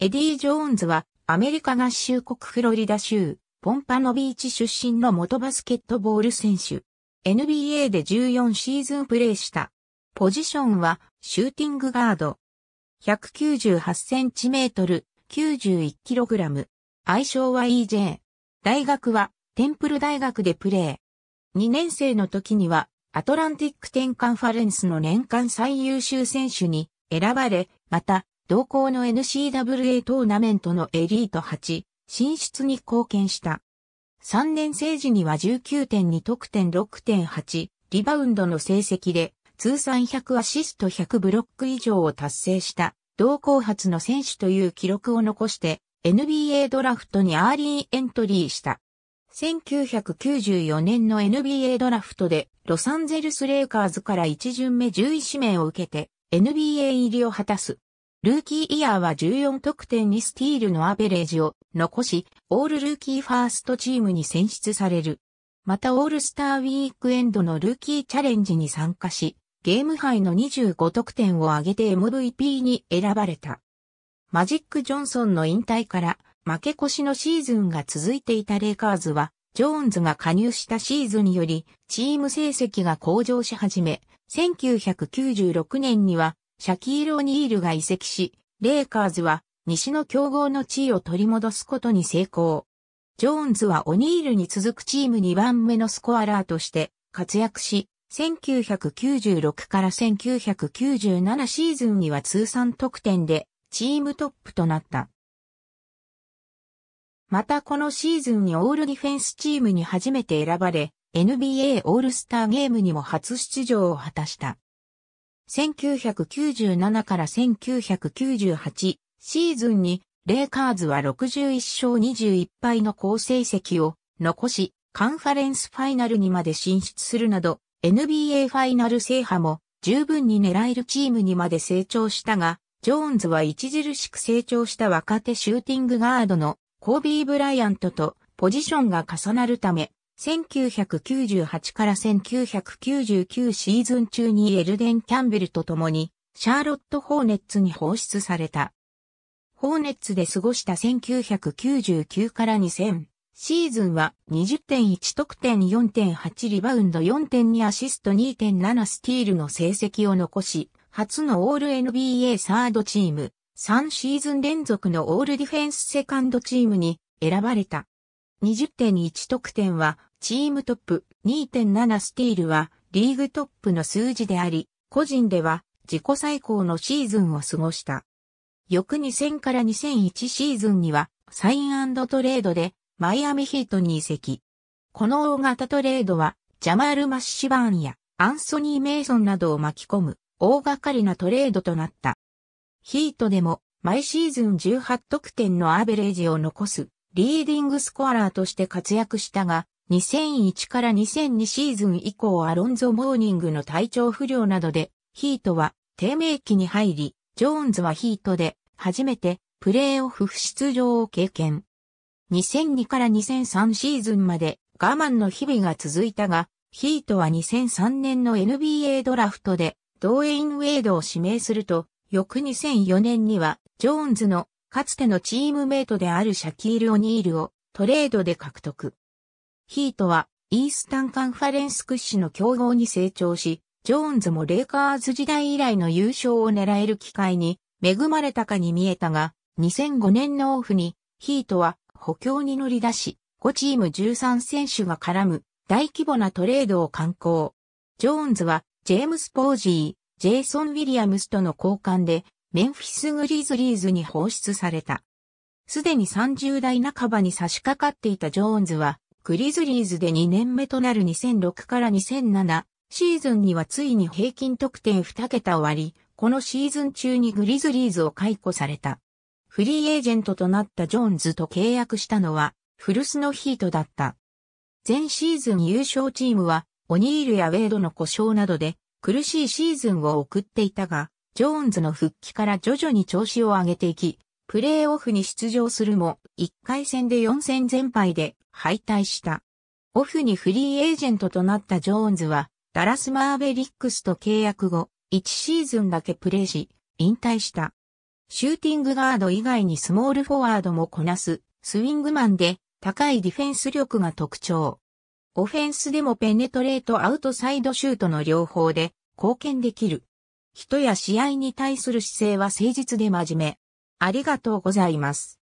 エディ・ジョーンズはアメリカ合衆国フロリダ州ポンパノビーチ出身の元バスケットボール選手。NBA で14シーズンプレーした。ポジションはシューティングガード。198センチメートル、91キログラム。愛称は EJ。大学はテンプル大学でプレー。2年生の時にはアトランティック10カンファレンスの年間最優秀選手に選ばれ、また同校の n c w a トーナメントのエリート8進出に貢献した。3年生時には19.2得点6.8リバウンドの成績で通算100アシスト100ブロック以上を達成した同校初の選手という記録を残して NBA ドラフトにアーリーエントリーした。1994年の NBA ドラフトでロサンゼルスレイカーズから1巡目10位指名を受けて NBA 入りを果たす。ルーキーイヤーは14得点にスティールのアベレージを残し、オールルーキーファーストチームに選出される。またオールスターウィークエンドのルーキーチャレンジに参加し、ゲーム杯の25得点を挙げて MVP に選ばれた。マジック・ジョンソンの引退から負け越しのシーズンが続いていたレイカーズは、ジョーンズが加入したシーズンにより、チーム成績が向上し始め、1996年にはシャキール・オニールが移籍し、レイカーズは西の強豪の地位を取り戻すことに成功。ジョーンズはオニールに続くチーム2番目のスコアラーとして活躍し、1996から1997シーズンには通算得点でチームトップとなった。またこのシーズンにオールディフェンスチームに初めて選ばれ、NBA オールスターゲームにも初出場を果たした。1997から1998シーズンに、レイカーズは61勝21敗の好成績を残し、カンファレンスファイナルにまで進出するなど、NBA ファイナル制覇も十分に狙えるチームにまで成長したが、ジョーンズは著しく成長した若手シューティングガードのコービー・ブライアントとポジションが重なるため、1998から1999シーズン中にエルデン・キャンベルと共にシャーロット・ホーネッツに放出された。ホーネッツで過ごした1999から2000シーズンは20.1得点4.8リバウンド4.2アシスト2.7スティールの成績を残し、初のオール NBA サードチーム、3シーズン連続のオールディフェンスセカンドチームに選ばれた。20.1得点はチームトップ2.7スティールはリーグトップの数字であり、個人では自己最高のシーズンを過ごした。翌2000から2001シーズンにはサイントレードでマイアミヒートに移籍。この大型トレードはジャマール・マッシュバーンやアンソニー・メイソンなどを巻き込む大掛かりなトレードとなった。ヒートでも毎シーズン18得点のアベレージを残すリーディングスコアラーとして活躍したが、2001から2002シーズン以降アロンゾ・モーニングの体調不良などで、ヒートは低迷期に入り、ジョーンズはヒートで初めてプレーオフ出場を経験。2002から2003シーズンまで我慢の日々が続いたが、ヒートは2003年の NBA ドラフトでドーエイン・ウェイドを指名すると、翌2004年にはジョーンズのかつてのチームメイトであるシャキール・オニールをトレードで獲得。ヒートはイースタンカンファレンス屈指の強豪に成長し、ジョーンズもレイカーズ時代以来の優勝を狙える機会に恵まれたかに見えたが、2005年のオフにヒートは補強に乗り出し、5チーム13選手が絡む大規模なトレードを敢行。ジョーンズはジェームス・ポージー、ジェイソン・ウィリアムスとの交換でメンフィス・グリズリーズに放出された。すでに30代半ばに差し掛かっていたジョーンズはグリズリーズで2年目となる2006から2007シーズンにはついに平均得点2桁を割り、このシーズン中にグリズリーズを解雇された。フリーエージェントとなったジョーンズと契約したのは、フルスのヒートだった。前シーズン優勝チームは、オニールやウェイドの故障などで、苦しいシーズンを送っていたが、ジョーンズの復帰から徐々に調子を上げていき、プレーオフに出場するも、1回戦で4戦全敗で、敗退した。オフにフリーエージェントとなったジョーンズは、ダラス・マーベリックスと契約後、1シーズンだけプレーし、引退した。シューティングガード以外にスモールフォワードもこなす、スウィングマンで、高いディフェンス力が特徴。オフェンスでもペネトレートアウトサイドシュートの両方で貢献できる。人や試合に対する姿勢は誠実で真面目。ありがとうございます。